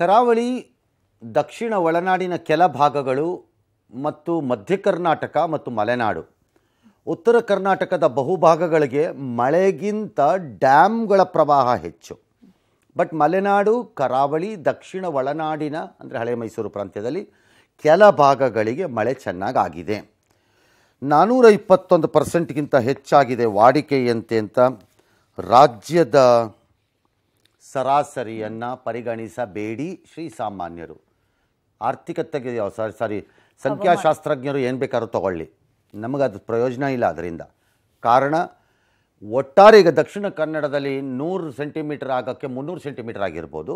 ಕರಾವಳಿ ದಕ್ಷಿಣ ಒಳನಾಡಿನ ಕೆಲ ಭಾಗಗಳು ಮತ್ತು ಮಧ್ಯ ಕರ್ನಾಟಕ ಮತ್ತು ಮಲೆನಾಡು ಉತ್ತರ ಕರ್ನಾಟಕದ ಬಹುಭಾಗಗಳಿಗೆ ಮಳೆಗಿಂತ ಡ್ಯಾಮ್ಗಳ ಪ್ರವಾಹ ಹೆಚ್ಚು ಬಟ್ ಮಲೆನಾಡು ಕರಾವಳಿ ದಕ್ಷಿಣ ಒಳನಾಡಿನ ಅಂದರೆ ಹಳೆ ಮೈಸೂರು ಪ್ರಾಂತ್ಯದಲ್ಲಿ ಕೆಲ ಭಾಗಗಳಿಗೆ ಮಳೆ ಚೆನ್ನಾಗಾಗಿದೆ ನಾನ್ನೂರ ಇಪ್ಪತ್ತೊಂದು ಪರ್ಸೆಂಟ್ಗಿಂತ ಹೆಚ್ಚಾಗಿದೆ ವಾಡಿಕೆಯಂತೆ ಅಂತ ರಾಜ್ಯದ ಸರಾಸರಿಯನ್ನು ಪರಿಗಣಿಸಬೇಡಿ ಶ್ರೀ ಸಾಮಾನ್ಯರು ಆರ್ಥಿಕತೆಗೆ ಸಾರಿ ಸಾರಿ ಸಂಖ್ಯಾಶಾಸ್ತ್ರಜ್ಞರು ಏನು ಬೇಕಾದ್ರೂ ತಗೊಳ್ಳಿ ಅದು ಪ್ರಯೋಜನ ಇಲ್ಲ ಅದರಿಂದ ಕಾರಣ ಒಟ್ಟಾರೆ ಈಗ ದಕ್ಷಿಣ ಕನ್ನಡದಲ್ಲಿ ನೂರು ಸೆಂಟಿಮೀಟರ್ ಆಗೋಕ್ಕೆ ಮುನ್ನೂರು ಸೆಂಟಿಮೀಟರ್ ಆಗಿರ್ಬೋದು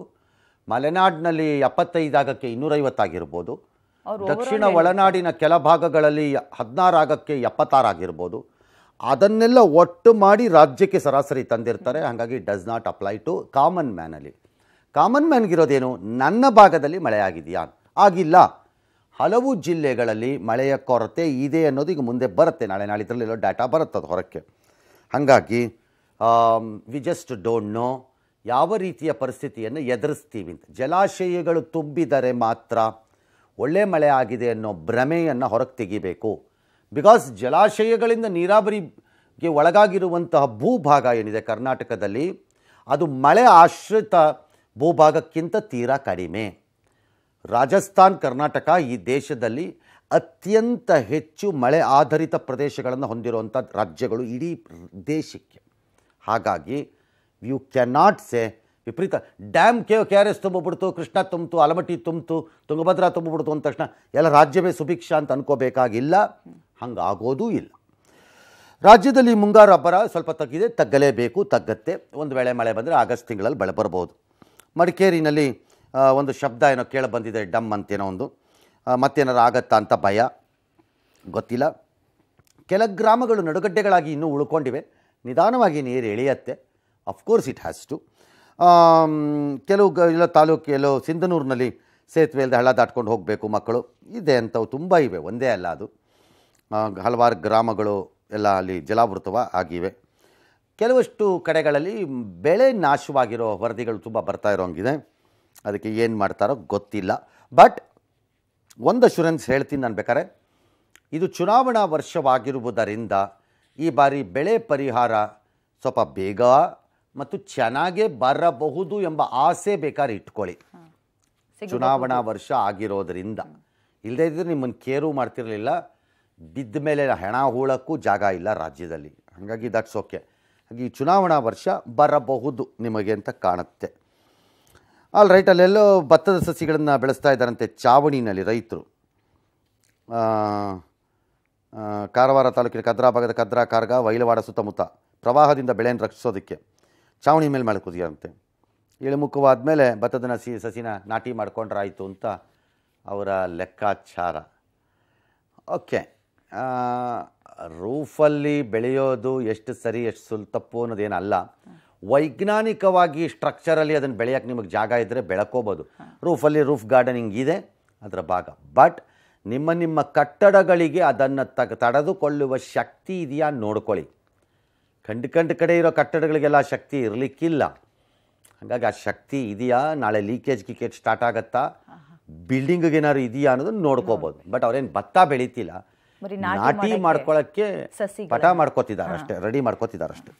ಮಲೆನಾಡಿನಲ್ಲಿ ಎಪ್ಪತ್ತೈದು ಆಗೋಕ್ಕೆ ಇನ್ನೂರೈವತ್ತಾಗಿರ್ಬೋದು ದಕ್ಷಿಣ ಒಳನಾಡಿನ ಕೆಲ ಭಾಗಗಳಲ್ಲಿ ಹದಿನಾರು ಆಗಕ್ಕೆ ಎಪ್ಪತ್ತಾರು ಆಗಿರ್ಬೋದು ಅದನ್ನೆಲ್ಲ ಒಟ್ಟು ಮಾಡಿ ರಾಜ್ಯಕ್ಕೆ ಸರಾಸರಿ ತಂದಿರ್ತಾರೆ ಹಾಗಾಗಿ does not apply to common ಮ್ಯಾನಲ್ಲಿ ಕಾಮನ್ ಮ್ಯಾನ್ಗಿರೋದೇನು ನನ್ನ ಭಾಗದಲ್ಲಿ ಮಳೆ ಆಗಿದೆಯಾ ಆಗಿಲ್ಲ ಹಲವು ಜಿಲ್ಲೆಗಳಲ್ಲಿ ಮಳೆಯ ಕೊರತೆ ಇದೆ ಅನ್ನೋದು ಈಗ ಮುಂದೆ ಬರುತ್ತೆ ನಾಳೆ ನಾಳೆ ನಾಳಿದ್ರಲ್ಲಿರೋ ಡಾಟಾ ಅದು ಹೊರಕ್ಕೆ ಹಾಗಾಗಿ ವಿ ಜಸ್ಟ್ ಡೋಂಟ್ ನೋ ಯಾವ ರೀತಿಯ ಪರಿಸ್ಥಿತಿಯನ್ನು ಎದುರಿಸ್ತೀವಿ ಅಂತ ಜಲಾಶಯಗಳು ತುಂಬಿದರೆ ಮಾತ್ರ ಒಳ್ಳೆ ಮಳೆ ಆಗಿದೆ ಅನ್ನೋ ಭ್ರಮೆಯನ್ನು ಹೊರಗೆ ತೆಗಿಬೇಕು ಬಿಕಾಸ್ ಜಲಾಶಯಗಳಿಂದ ನೀರಾವರಿಗೆ ಒಳಗಾಗಿರುವಂತಹ ಭೂಭಾಗ ಏನಿದೆ ಕರ್ನಾಟಕದಲ್ಲಿ ಅದು ಮಳೆ ಆಶ್ರಿತ ಭೂಭಾಗಕ್ಕಿಂತ ತೀರಾ ಕಡಿಮೆ ರಾಜಸ್ಥಾನ್ ಕರ್ನಾಟಕ ಈ ದೇಶದಲ್ಲಿ ಅತ್ಯಂತ ಹೆಚ್ಚು ಮಳೆ ಆಧಾರಿತ ಪ್ರದೇಶಗಳನ್ನು ಹೊಂದಿರುವಂಥ ರಾಜ್ಯಗಳು ಇಡೀ ದೇಶಕ್ಕೆ ಹಾಗಾಗಿ ಯು ಕ್ಯಾನ್ ನಾಟ್ ಸೇ ವಿಪರೀತ dam K K R S ತುಂಬಿಬಿಡ್ತು ಕೃಷ್ಣ ತುಂಬಿತು ಆಲಮಟ್ಟಿ ತುಂಬಿತು ತುಂಗಭದ್ರಾ ತುಂಬಿಬಿಡ್ತು ಅಂದ ತಕ್ಷಣ ಎಲ್ಲ ರಾಜ್ಯವೇ ಸುಭಿಕ್ಷ ಅಂತ ಅನ್ಕೋಬೇಕಾಗಿಲ್ಲ ಹಂಗಾಗೋದೂ ಇಲ್ಲ ರಾಜ್ಯದಲ್ಲಿ ಮುಂಗಾರು ಅಬ್ಬರ ಸ್ವಲ್ಪ ತಗ್ಗಿದೆ ತಗ್ಗಲೇಬೇಕು ತಗ್ಗತ್ತೆ ಒಂದು ವೇಳೆ ಮಳೆ ಬಂದರೆ ಆಗಸ್ಟ್ ತಿಂಗಳಲ್ಲಿ ಬೆಳೆ ಬರ್ಬೋದು ಮಡಿಕೇರಿನಲ್ಲಿ ಒಂದು ಶಬ್ದ ಏನೋ ಕೇಳ ಬಂದಿದೆ ಡಮ್ ಅಂತೇನೋ ಒಂದು ಮತ್ತೇನಾರು ಆಗತ್ತಾ ಅಂತ ಭಯ ಗೊತ್ತಿಲ್ಲ ಕೆಲ ಗ್ರಾಮಗಳು ನಡುಗಡ್ಡೆಗಳಾಗಿ ಇನ್ನೂ ಉಳ್ಕೊಂಡಿವೆ ನಿಧಾನವಾಗಿ ನೀರು ಎಳೆಯತ್ತೆ ಅಫ್ಕೋರ್ಸ್ ಇಟ್ ಹ್ಯಾಸ್ ಟು ಕೆಲವು ಇಲ್ಲ ತಾಲೂಕು ಎಲ್ಲೋ ಸಿಂಧನೂರಿನಲ್ಲಿ ಸೇತುವೆಯಲ್ಲದೆ ಹಳ್ಳ ದಾಟ್ಕೊಂಡು ಹೋಗಬೇಕು ಮಕ್ಕಳು ಇದೆ ಅಂಥವು ತುಂಬ ಇವೆ ಒಂದೇ ಅಲ್ಲ ಅದು ಹಲವಾರು ಗ್ರಾಮಗಳು ಎಲ್ಲ ಅಲ್ಲಿ ಜಲಾವೃತವ ಆಗಿವೆ ಕೆಲವಷ್ಟು ಕಡೆಗಳಲ್ಲಿ ಬೆಳೆ ನಾಶವಾಗಿರೋ ವರದಿಗಳು ತುಂಬ ಬರ್ತಾ ಇರೋಂಗಿದೆ ಅದಕ್ಕೆ ಏನು ಮಾಡ್ತಾರೋ ಗೊತ್ತಿಲ್ಲ ಬಟ್ ಒಂದು ಅಶೂರೆನ್ಸ್ ಹೇಳ್ತೀನಿ ನಾನು ಬೇಕಾರೆ ಇದು ಚುನಾವಣಾ ವರ್ಷವಾಗಿರುವುದರಿಂದ ಈ ಬಾರಿ ಬೆಳೆ ಪರಿಹಾರ ಸ್ವಲ್ಪ ಬೇಗ ಮತ್ತು ಚೆನ್ನಾಗೇ ಬರಬಹುದು ಎಂಬ ಆಸೆ ಬೇಕಾದ್ರೆ ಇಟ್ಕೊಳ್ಳಿ ಚುನಾವಣಾ ವರ್ಷ ಆಗಿರೋದರಿಂದ ಇಲ್ಲದೇ ಇದ್ದರೆ ನಿಮ್ಮನ್ನು ಕೇರು ಮಾಡ್ತಿರಲಿಲ್ಲ ಬಿದ್ದ ಮೇಲೆ ಹೆಣ ಹೂಳಕ್ಕೂ ಜಾಗ ಇಲ್ಲ ರಾಜ್ಯದಲ್ಲಿ ಹಾಗಾಗಿ ದಟ್ಸ್ ಓಕೆ ಹಾಗೆ ಈ ಚುನಾವಣಾ ವರ್ಷ ಬರಬಹುದು ನಿಮಗೆ ಅಂತ ಕಾಣುತ್ತೆ ಆಲ್ ರೈಟ್ ಅಲ್ಲೆಲ್ಲೋ ಭತ್ತದ ಸಸಿಗಳನ್ನು ಬೆಳೆಸ್ತಾ ಇದ್ದಾರಂತೆ ಚಾವಣಿನಲ್ಲಿ ರೈತರು ಕಾರವಾರ ತಾಲೂಕಿನ ಕದ್ರಾ ಭಾಗದ ಕದ್ರಾ ಕಾರ್ಗ ವೈಲವಾಡ ಸುತ್ತಮುತ್ತ ಪ್ರವಾಹದಿಂದ ಬೆಳೆಯನ್ನು ರಕ್ಷಿಸೋದಕ್ಕೆ ಚಾವಣಿ ಮೇಲೆ ಕುದಿಯಾರಂತೆ ಇಳಿಮುಖವಾದ ಮೇಲೆ ಭತ್ತದ ನಸಿ ಸಸಿನ ನಾಟಿ ಮಾಡಿಕೊಂಡ್ರಾಯಿತು ಅಂತ ಅವರ ಲೆಕ್ಕಾಚಾರ ಓಕೆ ರೂಫಲ್ಲಿ ಬೆಳೆಯೋದು ಎಷ್ಟು ಸರಿ ಎಷ್ಟು ಸುಲ್ ತಪ್ಪು ಅನ್ನೋದೇನಲ್ಲ ವೈಜ್ಞಾನಿಕವಾಗಿ ಸ್ಟ್ರಕ್ಚರಲ್ಲಿ ಅದನ್ನು ಬೆಳೆಯೋಕ್ಕೆ ನಿಮಗೆ ಜಾಗ ಇದ್ದರೆ ಬೆಳಕೋಬೋದು ರೂಫಲ್ಲಿ ರೂಫ್ ಗಾರ್ಡನಿಂಗ್ ಇದೆ ಅದರ ಭಾಗ ಬಟ್ ನಿಮ್ಮ ನಿಮ್ಮ ಕಟ್ಟಡಗಳಿಗೆ ಅದನ್ನು ತಗ ತಡೆದುಕೊಳ್ಳುವ ಶಕ್ತಿ ಇದೆಯಾ ನೋಡ್ಕೊಳ್ಳಿ ಕಂಡು ಕಂಡು ಕಡೆ ಇರೋ ಕಟ್ಟಡಗಳಿಗೆಲ್ಲ ಶಕ್ತಿ ಇರಲಿಕ್ಕಿಲ್ಲ ಹಾಗಾಗಿ ಆ ಶಕ್ತಿ ಇದೆಯಾ ನಾಳೆ ಲೀಕೇಜ್ ಗೀಕೇಜ್ ಸ್ಟಾರ್ಟ್ ಆಗುತ್ತಾ ಬಿಲ್ಡಿಂಗಿಗೇನಾದ್ರು ಇದೆಯಾ ಅನ್ನೋದನ್ನು ನೋಡ್ಕೋಬೋದು ಬಟ್ ಅವ್ರೇನು ಭತ್ತ ಬೆಳೀತಿಲ್ಲ ನಾಟಿ ಸಸಿ ಪಟ ಮಾಡ್ಕೋತಿದ್ದಾರೆ ಅಷ್ಟೇ ರೆಡಿ ಮಾಡ್ಕೋತಿದ್ದಾರೆ ಅಷ್ಟೇ